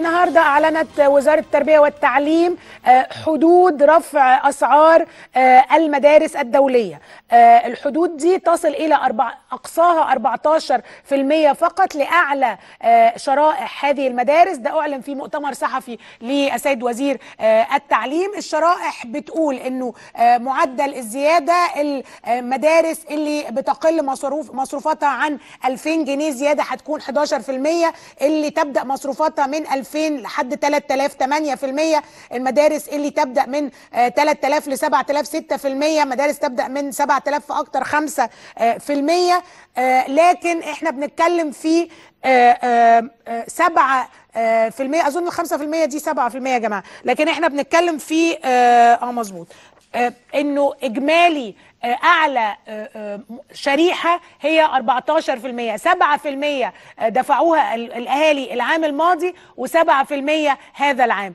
النهارده اعلنت وزاره التربيه والتعليم آه، حدود رفع اسعار آه، المدارس الدوليه آه، الحدود دي تصل الى أربع اقصاها 14% فقط لاعلى شرائح هذه المدارس ده اعلن في مؤتمر صحفي للسيد وزير التعليم الشرائح بتقول انه معدل الزياده المدارس اللي بتقل مصروف مصروفاتها عن 2000 جنيه زياده هتكون 11% اللي تبدا مصروفاتها من 2000 لحد 3000 8% المدارس اللي تبدا من 3000 ل 7000 6% مدارس تبدا من 7000 اكتر 5% آه، آه، لكن احنا بنتكلم في 7 آه، في المية اظن 5% دي 7% يا جماعه لكن احنا بنتكلم في اه, آه مظبوط آه، انه اجمالي آه، اعلى آه، شريحه هي 14% 7% دفعوها الاهالي العام الماضي و7% هذا العام